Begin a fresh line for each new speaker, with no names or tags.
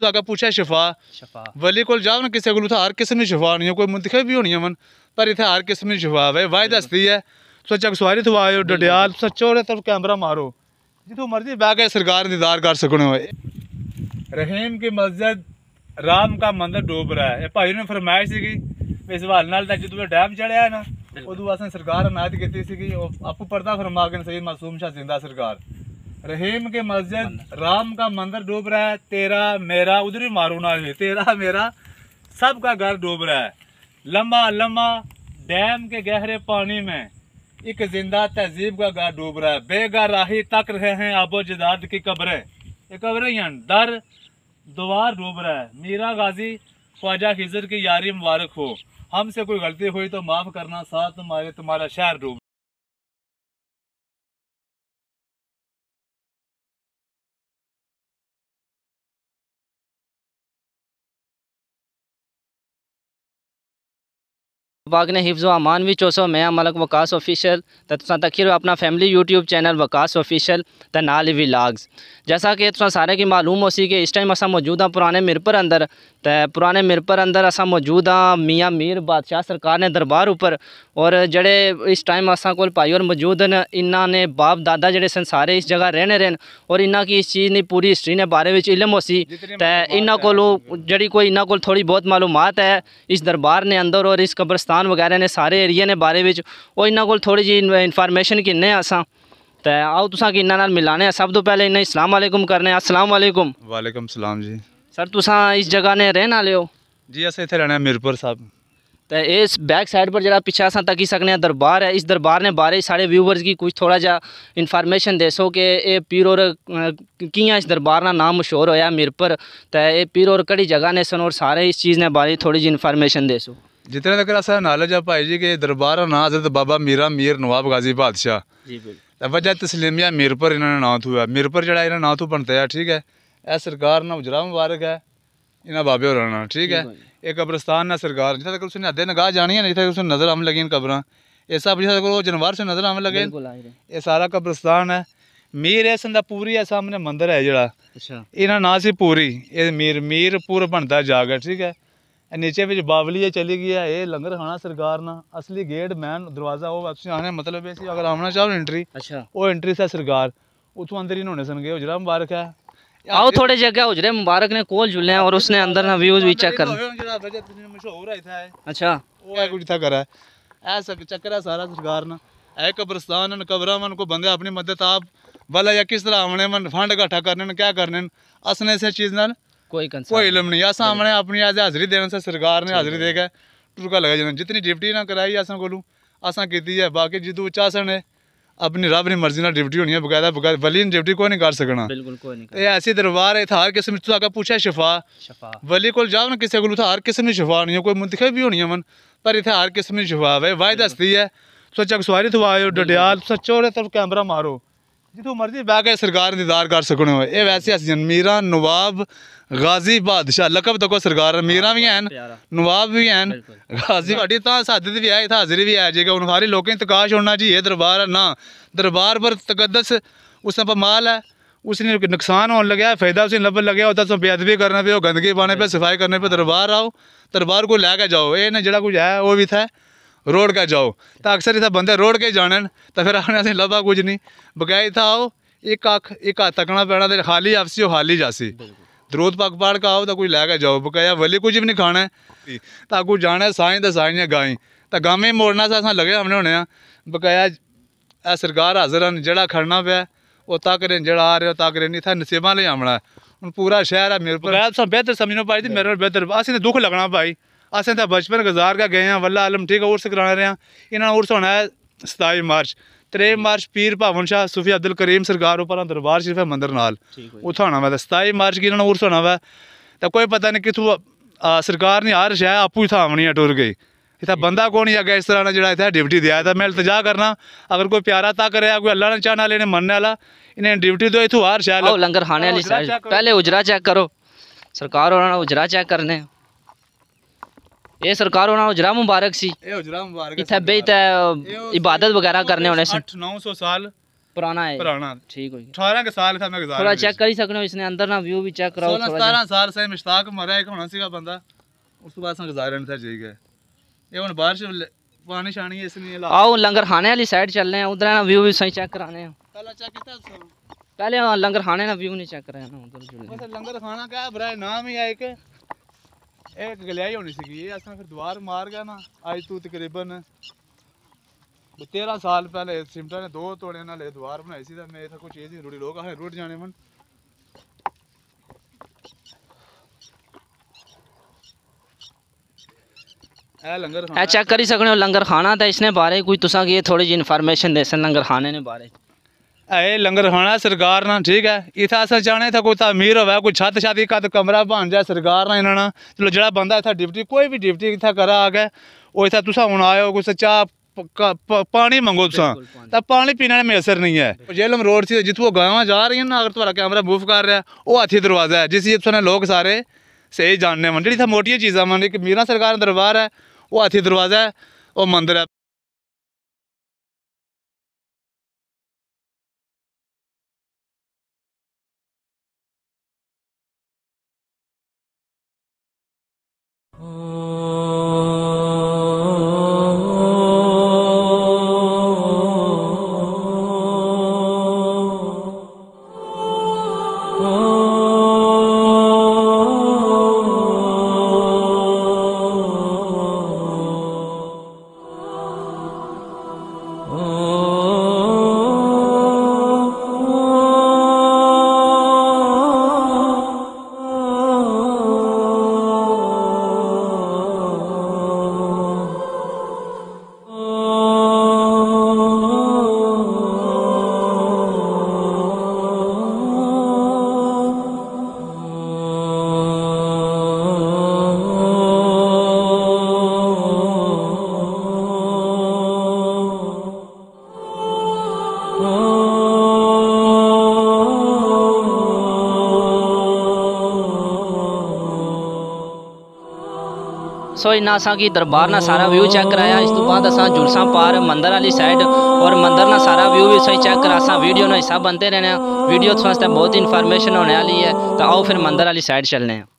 तो अगर पूछा शफा वली कोल जाओ ना किसे कोल हर किस्म की शफा होनी है कोई मुंतखब भी होनी मन पर इतना हर किस्म की शफा है वाह दसती है तुस चकसवारी तो आयो डडयाल तुस चोरे कैमरा मारो जितों मर्जी बह के सरकार इंतजार कर सकने हो रहीम की मस्जिद राम का मंदिर डूब रहा है भाई ने फरमाइश सी इस हवाले नाल जो डैम चढ़िया ना उदू असें सरकार अनायत की आपू पर्दा फरमा के सही मासूम शाह जिंदा सरकार रहीम के मस्जिद राम का मंदिर डूब रहा है तेरा मेरा उधर ही मारू ना तेरा मेरा सबका घर डूब रहा है लम्बा लम्बा डैम के गहरे पानी में एक जिंदा तहजीब का घर डूब रहा है बेगा राही तक रहे हैं आबो जदाद की कब्रें ये कब्रें दर दोबार डूब रहा है मीरा गाजी ख्वाजा खिजर की यारी मुबारक हो हमसे कोई गलती हुई तो माफ़ करना साथ तुम्हारे तुम्हारा शहर डूब
पाक ने हिफ्ज़ अमान भी चोसो मैं मलक वकास ऑफिशियल तुसा तखिर अपना family YouTube channel Waqas official त नाल विलाग्स जैसा कि तुम सारे की मालूम हो सी कि इस टाइम असा मौजूद हाँ पुराने मिरपर अंदर तो पुराने मिरपर अंदर असा मौजूद हाँ मियाँ मीर बादशाह सरकार ने दरबार उपर और जड़े इस टाइम असा को भाई और मौजूद न इन्हों ने बाप दादा जड़े सन सारे इस जगह रहने रहन और इन्ना की इस चीज़ ने पूरी हिस्ट्री ने बारे में इलम हो सी तो इन्हों को जड़ी कोई इन्हों को थोड़ी बहुत मालूम है इस दरबार ने अंदर और इस कब्रस्तान ਪ੍ਰਧਾਨ ਵਗੈਰਾ ਨੇ ਸਾਰੇ ਏਰੀਆ ਨੇ ਬਾਰੇ ਵਿੱਚ ਉਹ ਇਹਨਾਂ ਕੋਲ ਥੋੜੀ ਜੀ ਇਨਫੋਰਮੇਸ਼ਨ ਕਿੰਨੇ ਆਸਾਂ ਤੇ ਆਓ ਤੁਸੀਂ ਕਿ ਇਹਨਾਂ ਨਾਲ ਮਿਲਾਣੇ ਆ ਸਭ ਤੋਂ ਪਹਿਲੇ ਇਹਨਾਂ ਅਸਲਾਮ ਵਾਲੇਕੁਮ ਕਰਨੇ ਅਸਲਾਮ ਵਾਲੇਕੁਮ ਵਾਲੇਕੁਮ ਸਲਾਮ ਜੀ ਸਰ ਤੁਸੀਂ ਇਸ ਜਗ੍ਹਾ ਨੇ ਰਹਿਣ ਵਾਲੇ ਹੋ
ਜੀ ਅਸੀਂ ਇੱਥੇ ਰਹਿਣਾ
तो इस बैक साइड पर जरा पीछे असा तकी सकने दरबार है इस दरबार ने बारे सारे व्यूवर्स की कुछ थोड़ा जा इन्फॉर्मेशन दे कि ये पीर और किया इस दरबार ना नाम मशहूर होया मीरपुर तो ये पीर और कड़ी जगह ने सन और सारे इस चीज़ ने बारे थोड़ी जी इन्फॉर्मेशन दे
जितना तक असां नॉलेज आहे भाई जी की दरबार नां हज़रत बाबा मीरा मीर नवाब गाज़ी बादशाह जी बिल्कुल वजह तस्लीमिया ਮੀਰਪੁਰ ਇਹਨਾਂ ਦਾ ਨਾਮ ਤੋਂ ਹੈ मीरपुर ਜਿਹੜਾ ਇਹਨਾਂ ਨਾਮ ਤੋਂ ਬਣਦਾ ਆ ਠੀਕ ਹੈ ਇਹ ਸਰਕਾਰ ਨਾਲ ਉਜਰਾ ਮੁਬਾਰਕ ਹੈ ਇਹਨਾਂ ਬਾਬੇ ਹੋਰਾਂ ਨਾਲ ਠੀਕ ਹੈ ਇਹ ਕਬਰਸਤਾਨ ਨਾਲ ਸਰਕਾਰ ਜਿੱਥੇ ਤੱਕ ਉਸਨੇ ਅੱਧੇ ਨਗਾਹ ਜਾਣੀ ਨਹੀਂ ਜਿੱਥੇ ਉਸ ਨਜ਼ਰ ਆਮ ਲਗੀਆਂ ਕਬਰਾਂ ਇਹ ਸਭ ਜਿੱਥੇ ਤੱਕ ਉਹ ਜਨਵਾਰ ਸੇ ਨਜ਼ਰ ਆਮ ਲਗੇ ਇਹ ਸਾਰਾ ਕਬਰਸਤਾਨ ਹੈ ਮੀਰ ਇਸ ਦਾ ਪੂਰੀ ਹੈ ਸਾਹਮਣੇ ਮੰਦਿਰ ਹੈ ਜਿਹੜਾ ਅੱਛਾ ਇਹਨਾਂ ਨਾਂ ਸੀ ਪੂਰੀ ਇਹ ਮੀਰ ਮੀਰਪੁਰ ਬਣਦਾ ਜਾਗਰ ਠੀਕ ਹੈ ਨੀਚੇ ਵਿੱਚ ਬਾਵਲੀ ਹੈ ਚਲੀ ਗਈ ਹੈ ਇਹ ਲੰਗਰ ਖਾਣਾ ਸਰਕਾਰ ਨਾਲ ਅਸਲੀ ਗੇਟ ਮੈਨ ਦਰਵਾਜ਼ਾ ਉਹ ਤੁਸੀਂ ਆਣੇ ਮਤਲਬ ਇਹ ਸੀ ਅਗਰ ਆਮਣਾ ਚਾਹੋ ਐਂਟਰੀ ਅੱਛਾ ਉਹ ਐਂਟਰੀ ਸਾ
ਸਰਕਾਰ ਉਥੋਂ ਅੰਦਰ ਹੀ ਨਹਾਉਣੇ ਸਨ आओ थोड़े जगह उजरे मुबारक ने कोल झूले हैं और उसने अंदर ना व्यूज भी चेक कर
मशहूर है
अच्छा वो है कुछ था करा
है ऐसा चक्कर है सारा सरकार ना है कब्रस्तान न मन को बंदे अपनी मदद आप वाला या किस तरह हमने मन फंड इकट्ठा करने क्या करने असने से चीज ना कोई कोई इलम नहीं अस हमने अपनी आज हाजिरी देने से सरकार ने हाजरी दे के टुरका लगा जाना जितनी डिप्टी ना कराई असा कोलू असा की है बाकी जिदू चासन अपनी रब की मर्जी डिप्टी होनी है बगैर बगैर वली डिप्टी कोई नहीं कर सकना बिल्कुल कोई नहीं ऐसी दरबार है था हर किस्म तो पूछा शफा शफा वली को जाओ ना किसी को हर किस्म की शफा नहीं है कोई मुंतखब भी होनी है मन पर इतने हर किस्म की शफा है वाह दसती है सोचा सवारी थो आयो डडियाल सो तरफ कैमरा मारो ਜਿੱਥੋਂ ਮਰਜ਼ੀ ਬਹਿ ਕੇ ਸਰਕਾਰ ਇੰਤਜ਼ਾਰ ਕਰ ਸਕਣੇ ਹੋ ਇਹ ਵੈਸੇ ਅਸੀਂ ਮੀਰਾ ਨਵਾਬ ਗਾਜ਼ੀ ਬਾਦਸ਼ਾਹ ਲਕਬ ਤੱਕੋ ਸਰਕਾਰ ਮੀਰਾ ਵੀ ਹਨ ਨਵਾਬ ਵੀ ਹਨ ਗਾਜ਼ੀ ਬਾਡੀ ਤਾਂ ਸਾਦਤ ਵੀ ਆਏ ਤਾਂ ਹਾਜ਼ਰੀ ਵੀ ਆ ਜੇਗਾ ਉਹਨਾਂ ਸਾਰੇ ਲੋਕਾਂ ਤਕਾਸ਼ ਹੋਣਾ ਜੀ ਇਹ ਦਰਬਾਰ ਹੈ ਨਾ ਦਰਬਾਰ ਪਰ ਤਕੱਦਸ ਉਸ ਦਾ ਮਾਲ ਹੈ ਉਸ ਨੇ ਨੁਕਸਾਨ ਹੋਣ ਲੱਗਿਆ ਫਾਇਦਾ ਉਸੇ ਲੱਭਣ ਲੱਗਿਆ ਉਹਦਾ ਸੋ ਬੇਅਦਬੀ ਕਰਨਾ ਪਿਆ ਗੰਦਗੀ ਪਾਣੇ ਪਿਆ ਸਫਾਈ ਕਰਨੇ ਪਿਆ ਦਰਬਾਰ ਆਓ ਦਰਬਾਰ ਕੋ ਲੈ ਕੇ ਜਾਓ ਇਹ ਨਾ ਜਿਹੜਾ ਕੁਝ ਹੈ ਉਹ ਵੀ ਥਾ ਰੋਡ ਕੇ ਜਾਓ ਤਾਂ ਅਕਸਰ ਇਥੇ ਬੰਦੇ ਰੋਡ ਕੇ ਜਾਣਨ ਤਾਂ ਫਿਰ ਆਖਣਾ ਅਸੀਂ ਲੱਭਾ ਕੁਝ ਨਹੀਂ ਬਗਾਇ ਇਥੇ ਆਓ ਇੱਕ ਅੱਖ ਇੱਕ ਹੱਥ ਤੱਕਣਾ ਪੈਣਾ ਤੇ ਖਾਲੀ ਆਪਸੀ ਉਹ ਖਾਲੀ ਜਾਸੀ ਦਰੋਦ ਪੱਕ ਪਾੜ ਕਾ ਆਓ ਤਾਂ ਕੋਈ ਲੈ ਕੇ ਜਾਓ ਬਕਾਇਆ ਵਲੀ ਕੁਝ ਵੀ ਨਹੀਂ ਖਾਣਾ ਤਾਂ ਕੋ ਜਾਣਾ ਸਾਈਂ ਤੇ ਸਾਈਂ ਗਾਈ ਤਾਂ ਗਾਵੇਂ ਮੋੜਨਾ ਸਾ ਸਾਨੂੰ ਲੱਗਿਆ ਹਮਨੇ ਹੋਣੇ ਆ ਬਕਾਇਆ ਇਹ ਸਰਕਾਰ ਹਾਜ਼ਰ ਹਨ ਜਿਹੜਾ ਖੜਨਾ ਪਿਆ ਉਹ ਤੱਕ ਕਰੇ ਜਿਹੜਾ ਆ ਰਿਹਾ ਤੱਕ ਕਰੇ ਨਹੀਂ ਥਾ ਨਸੀਬਾਂ ਲਈ ਆਮਣਾ ਹੁਣ ਪੂਰਾ ਸ਼ਹਿਰ ਹੈ ਮੇਰੇ ਪਰ ਸਭ ਬਿਹਤਰ ਸਮਝਣਾ ਪਾਈ ਤੇ ਮੇਰੇ ਬਿਹਤਰ ਅਸੀਂ ਤੇ ਦੁੱਖ ਲੱਗਣਾ ਭਾਈ ਅਸੀਂ ਤਾਂ ਬਚਪਨ ਗੁਜ਼ਾਰ ਕੇ ਗਏ ਆ ਵੱਲਾ ਆਲਮ ਠੀਕ ਉਰਸ ਕਰਾਣਾ ਰਿਆ ਇਹਨਾਂ ਨੂੰ ਉਰਸ ਹੋਣਾ 27 ਮਾਰਚ 3 ਮਾਰਚ ਪੀਰ ਭਵਨ ਸ਼ਾ ਸੁਫੀ ਅਬਦੁਲ ਕਰੀਮ ਸਰਕਾਰ ਉਪਰਾਂ ਦਰਬਾਰ ਸ਼ਰੀਫ ਮੰਦਰ ਨਾਲ ਉਥਾ ਹੋਣਾ ਵਾ ਤਾਂ 27 ਮਾਰਚ ਕੀ ਇਹਨਾਂ ਨੂੰ ਉਰਸ ਹੋਣਾ ਵਾ ਤਾਂ ਕੋਈ ਪਤਾ ਨਹੀਂ ਕਿਥੋਂ ਸਰਕਾਰ ਨੇ ਹਰ ਸ਼ਾਇ ਆਪੂ ਹੀ ਥਾਵਣੀ ਟੁਰ ਗਈ ਇਥਾ ਬੰਦਾ ਕੋਣ ਹੀ ਅਗੇ ਇਸ ਤਰ੍ਹਾਂ ਨਾਲ ਜਿਹੜਾ ਇਥਾ ਡਿਊਟੀ ਆਇਆ ਤਾਂ ਮੈਂ ਇਲਤਜਾ ਕਰਨਾ ਅਗਰ ਕੋਈ ਪਿਆਰਾ ਤਾਂ ਕਰਿਆ ਕੋਈ ਅੱਲਾ ਨਾਲ ਚਾਹਣ ਵਾਲੇ ਨੇ ਮੰਨਣ ਵਾਲਾ ਇਹਨੇ ਡਿਊਟੀ ਦੋ
ਇਥੋਂ ਹਰ ਸ਼ਾਇ ਲੰਗਰ ਖਾਣੇ ਵਾਲੀ ਪਹਿਲੇ ਉਜਰਾ ਚੈੱਕ ਕਰੋ ਸਰਕਾਰ ਉਹਨਾਂ ਨਾਲ ਉਜਰਾ ਚੈੱਕ ਕਰਨੇ ਇਹ ਸਰਕਾਰ ਉਹਨਾਂ ਨੂੰ ਜਰਾ ਮੁਬਾਰਕ ਸੀ ਇਹ ਹਜਰਾ
ਮੁਬਾਰਕ ਇੱਥੇ ਬੈਠ ਇਬਾਦਤ ਵਗੈਰਾ ਕਰਨੇ ਹੋਣੇ 900 ਸਾਲ पुराना है पुराना ठीक हो अठारह के साल था मैं गुजार थोड़ा चेक
कर ही सकते हो इसने अंदर ना व्यू भी चेक कराओ सोलह सतारह
साल से मुश्ताक मरा एक होना सीगा बंदा उस बाद से गुजारा नहीं था जी गए ये हूँ बारिश
पानी शानी इसलिए आओ लंगर खाने वाली साइड चल रहे हैं उधर ना व्यू भी सही चेक कराने हैं पहले हाँ लंगर खाने ना व्यू नहीं चेक कराया ना उधर लंगर खाना क्या
नाम ही है एक ਇਹ ਗਲਿਆਈ ਹੋਣੀ ਸੀਗੀ ਅਸਾਂ ਫਿਰ ਦੁਆਰ ਮਾਰ ਗਿਆ ਨਾ ਅੱਜ ਤੂੰ ਤਕਰੀਬਨ 13 ਸਾਲ ਪਹਿਲੇ ਸਿਮਟਾ ਨੇ ਦੋ ਤੋੜੇ ਨਾਲ ਇਹ ਦੁਆਰ ਬਣਾਈ ਸੀ ਤਾਂ ਮੈਂ ਇਥੇ ਕੋਈ ਚੀਜ਼ ਨਹੀਂ ਰੋੜੀ ਲੋਕ ਆਹੇ ਰੋੜ ਜਾਣੇ ਮਨ
ਇਹ ਚੈੱਕ ਕਰੀ ਸਕਣੇ ਹੋ ਲੰਗਰ ਖਾਣਾ ਤਾਂ ਇਸਨੇ ਬਾਰੇ ਕੋਈ ਤੁਸਾਂ ਕੀ ਥੋੜੀ ਜਿਹੀ ਇਨਫੋਰਮੇਸ਼ਨ ਦੇਸਨ ਲੰਗਰ ਖਾਣੇ ਨੇ ਬਾਰੇ
ਐ ਲੰਗਰ ਖਾਣਾ ਸਰਕਾਰ ਨਾਲ ਠੀਕ ਹੈ ਇਥੇ ਅਸਾਂ ਚਾਹਣੇ ਤਾਂ ਕੋਈ ਤਾਮੀਰ ਹੋਵੇ ਕੋਈ ਛੱਤ ਛਾਦੀ ਕਦ ਕਮਰਾ ਬਣ ਜਾ ਸਰਕਾਰ ਨਾਲ ਇਹਨਾਂ ਨਾਲ ਚਲੋ ਜਿਹੜਾ ਬੰਦਾ ਇਥੇ ਡਿਪਟੀ ਕੋਈ ਵੀ ਡਿਪਟੀ ਇਥੇ ਕਰਾ ਆ ਗਿਆ ਉਹ ਇਥੇ ਤੁਸੀਂ ਹੁਣ ਆਇਓ ਕੋਈ ਸੱਚਾ ਪਾਣੀ ਮੰਗੋ ਤੁਸੀਂ ਤਾਂ ਪਾਣੀ ਪੀਣ ਨਾਲ ਮੇਸਰ ਨਹੀਂ ਹੈ ਜੇਲਮ ਰੋਡ ਸੀ ਜਿੱਥੋਂ ਗਾਵਾਂ ਜਾ ਰਹੀਆਂ ਨਾ ਅਗਰ ਤੁਹਾਡਾ ਕੈਮਰਾ ਮੂਵ ਕਰ ਰਿਹਾ ਉਹ ਹਾਥੀ ਦਰਵਾਜ਼ਾ ਹੈ ਜਿਸ ਜਿੱਥੋਂ ਲੋਕ ਸਾਰੇ ਸਹੀ ਜਾਣਨੇ ਮੰਡੜੀ ਤਾਂ ਮੋਟੀਆਂ ਚੀਜ਼ਾਂ ਮੰਨ ਕਿ ਮੀਰਾ ਸਰਕਾਰ ਦਾ ਦਰਬਾਰ ਹੈ ਉਹ ਹਾਥੀ ਦਰਵਾਜ਼ਾ ਹੈ ਉਹ ਮੰਦਿਰ ਹੈ
ਸੋ ਇਹਨਾਂ ਅਸਾਂ ਕੀ ਦਰਬਾਰ ਨਾਲ ਸਾਰਾ ਵਿਊ ਚੈੱਕ ਕਰਾਇਆ ਇਸ ਤੋਂ ਬਾਅਦ ਅਸਾਂ ਜੁਲਸਾਂ ਪਾਰ ਮੰਦਰ ਵਾਲੀ ਸਾਈਡ ਔਰ ਮੰਦਰ ਨਾਲ ਸਾਰਾ ਵਿਊ ਵੀ ਅਸੀਂ ਚੈੱਕ ਕਰਾ ਅਸਾਂ ਵੀਡੀਓ ਨਾਲ ਹਿੱਸਾ ਬੰਦੇ ਰਹਿਣਾ ਵੀਡੀਓ ਤੋਂ ਵਾਸਤੇ ਬਹੁਤ ਇਨਫੋਰਮੇਸ਼ਨ ਹੋਣੇ ਵਾਲੀ ਹੈ ਤਾਂ ਆਓ ਫਿਰ ਮੰਦਰ ਵਾਲੀ ਸਾਈਡ ਚੱਲਨੇ ਆ